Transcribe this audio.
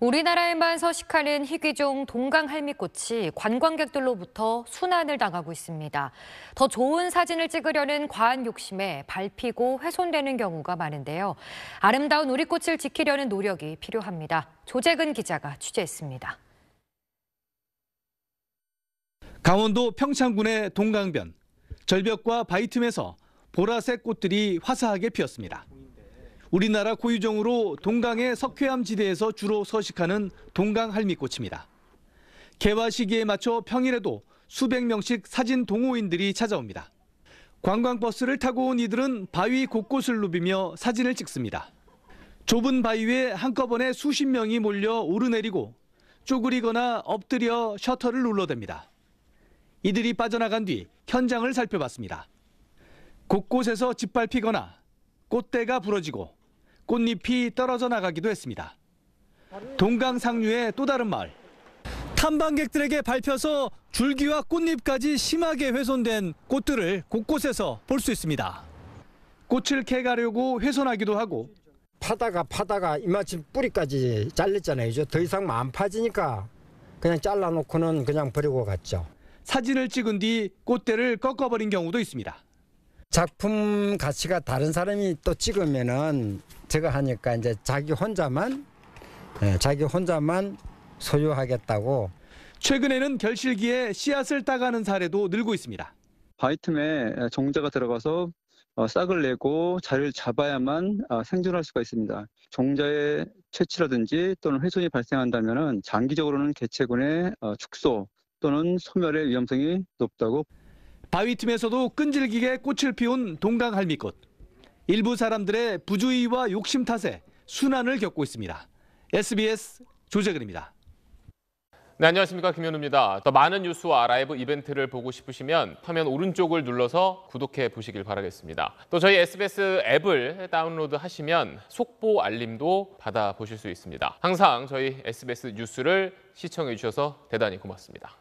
우리나라에만 서식하는 희귀종 동강할미꽃이 관광객들로부터 순환을 당하고 있습니다. 더 좋은 사진을 찍으려는 과한 욕심에 밟히고 훼손되는 경우가 많은데요. 아름다운 우리 꽃을 지키려는 노력이 필요합니다. 조재근 기자가 취재했습니다. 강원도 평창군의 동강변 절벽과 바위 틈에서 보라색 꽃들이 화사하게 피었습니다. 우리나라 고유종으로 동강의 석회암 지대에서 주로 서식하는 동강 할미꽃입니다. 개화 시기에 맞춰 평일에도 수백 명씩 사진 동호인들이 찾아옵니다. 관광버스를 타고 온 이들은 바위 곳곳을 누비며 사진을 찍습니다. 좁은 바위에 한꺼번에 수십 명이 몰려 오르내리고 쪼그리거나 엎드려 셔터를 눌러댑니다. 이들이 빠져나간 뒤 현장을 살펴봤습니다. 곳곳에서 짓밟히거나 꽃대가 부러지고 꽃잎이 떨어져 나가기도 했습니다. 동강 상류의 또 다른 마을. 탐방객들에게 밟혀서 줄기와 꽃잎까지 심하게 훼손된 꽃들을 곳곳에서 볼 수 있습니다. 꽃을 캐가려고 훼손하기도 하고 파다가 파다가 이마침 뿌리까지 잘렸잖아요. 더 이상 안 파지니까 그냥 잘라놓고는 그냥 버리고 갔죠. 사진을 찍은 뒤 꽃대를 꺾어버린 경우도 있습니다. 작품 가치가 다른 사람이 또 찍으면은 제가 하니까 이제 자기 혼자만 예, 자기 혼자만 소유하겠다고 최근에는 결실기에 씨앗을 따가는 사례도 늘고 있습니다. 바이틈에 종자가 들어가서 어, 싹을 내고 자리를 잡아야만 아, 생존할 수가 있습니다. 종자의 채취라든지 또는 훼손이 발생한다면 장기적으로는 개체군의 어, 축소 또는 소멸의 위험성이 높다고 바위 틈에서도 끈질기게 꽃을 피운 동강 할미꽃. 일부 사람들의 부주의와 욕심 탓에 순환을 겪고 있습니다. SBS 조재근입니다. 네, 안녕하십니까 김현우입니다. 더 많은 뉴스와 라이브 이벤트를 보고 싶으시면 화면 오른쪽을 눌러서 구독해 보시길 바라겠습니다. 또 저희 SBS 앱을 다운로드 하시면 속보 알림도 받아 보실 수 있습니다. 항상 저희 SBS 뉴스를 시청해 주셔서 대단히 고맙습니다.